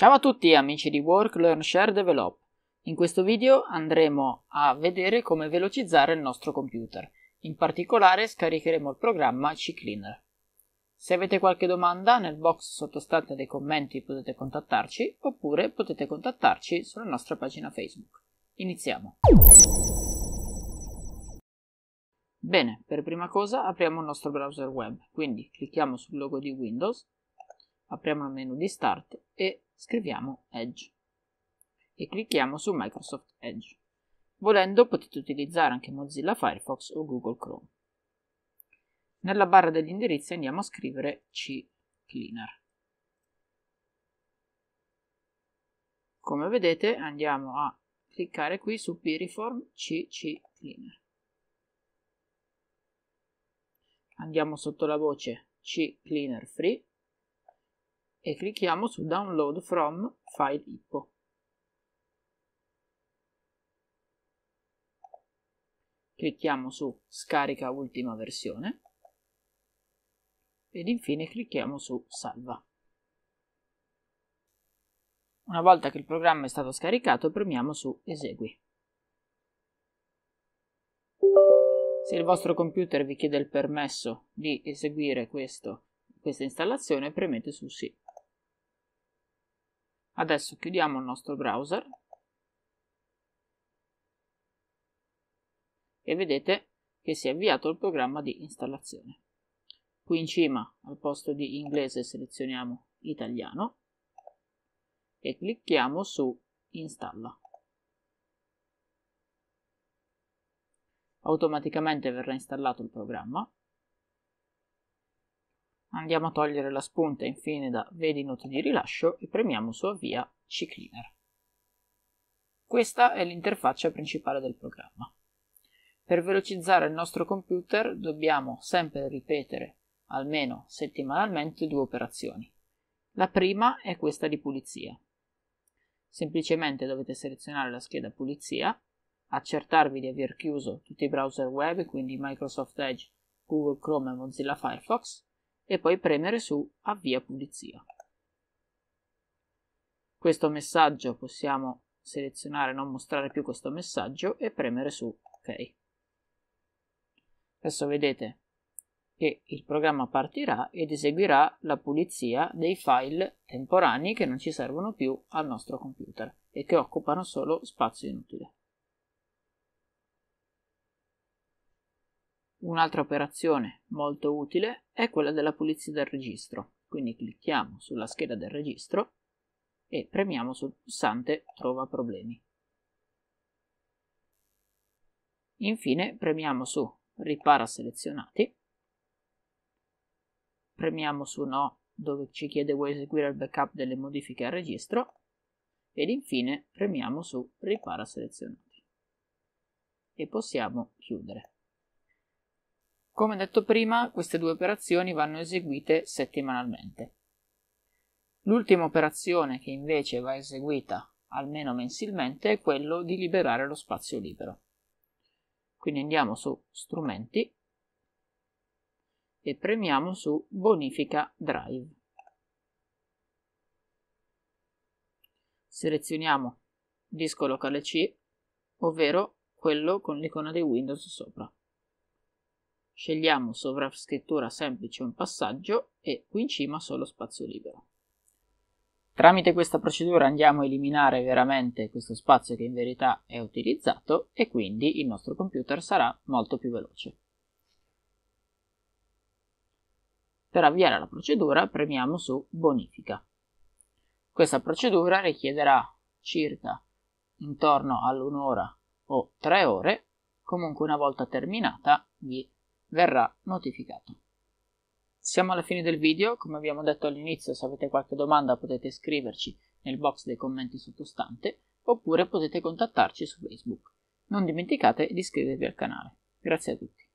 Ciao a tutti amici di Work, Learn, Share, Develop. In questo video andremo a vedere come velocizzare il nostro computer. In particolare scaricheremo il programma CCleaner. Se avete qualche domanda nel box sottostante dei commenti potete contattarci oppure potete contattarci sulla nostra pagina Facebook. Iniziamo! Bene, per prima cosa apriamo il nostro browser web, quindi clicchiamo sul logo di Windows apriamo il menu di Start e scriviamo Edge e clicchiamo su Microsoft Edge. Volendo potete utilizzare anche Mozilla Firefox o Google Chrome. Nella barra degli indirizzi andiamo a scrivere ccleaner. Come vedete andiamo a cliccare qui su Piriform ccleaner. Andiamo sotto la voce ccleaner free e clicchiamo su Download from File IPO. Clicchiamo su Scarica ultima versione ed infine clicchiamo su Salva. Una volta che il programma è stato scaricato premiamo su Esegui. Se il vostro computer vi chiede il permesso di eseguire questo, questa installazione premete su Sì. Adesso chiudiamo il nostro browser e vedete che si è avviato il programma di installazione. Qui in cima al posto di inglese selezioniamo italiano e clicchiamo su installa. Automaticamente verrà installato il programma Andiamo a togliere la spunta infine da Vedi note di rilascio e premiamo su Avvia C-Cleaner. Questa è l'interfaccia principale del programma. Per velocizzare il nostro computer dobbiamo sempre ripetere almeno settimanalmente due operazioni. La prima è questa di pulizia. Semplicemente dovete selezionare la scheda pulizia, accertarvi di aver chiuso tutti i browser web, quindi Microsoft Edge, Google Chrome e Mozilla Firefox, e poi premere su Avvia pulizia. Questo messaggio possiamo selezionare non mostrare più questo messaggio e premere su ok. Adesso vedete che il programma partirà ed eseguirà la pulizia dei file temporanei che non ci servono più al nostro computer e che occupano solo spazio inutile. Un'altra operazione molto utile è quella della pulizia del registro, quindi clicchiamo sulla scheda del registro e premiamo sul pulsante Trova problemi. Infine premiamo su Ripara selezionati, premiamo su No dove ci chiede vuoi eseguire il backup delle modifiche al registro ed infine premiamo su Ripara selezionati e possiamo chiudere. Come detto prima, queste due operazioni vanno eseguite settimanalmente. L'ultima operazione che invece va eseguita almeno mensilmente è quello di liberare lo spazio libero. Quindi andiamo su strumenti e premiamo su bonifica drive. Selezioniamo disco locale C, ovvero quello con l'icona di Windows sopra. Scegliamo sovrascrittura semplice un passaggio e qui in cima solo spazio libero. Tramite questa procedura andiamo a eliminare veramente questo spazio che in verità è utilizzato e quindi il nostro computer sarà molto più veloce. Per avviare la procedura premiamo su Bonifica. Questa procedura richiederà circa intorno all'un'ora o tre ore, comunque una volta terminata vi verrà notificato. Siamo alla fine del video, come abbiamo detto all'inizio se avete qualche domanda potete scriverci nel box dei commenti sottostante oppure potete contattarci su Facebook. Non dimenticate di iscrivervi al canale. Grazie a tutti.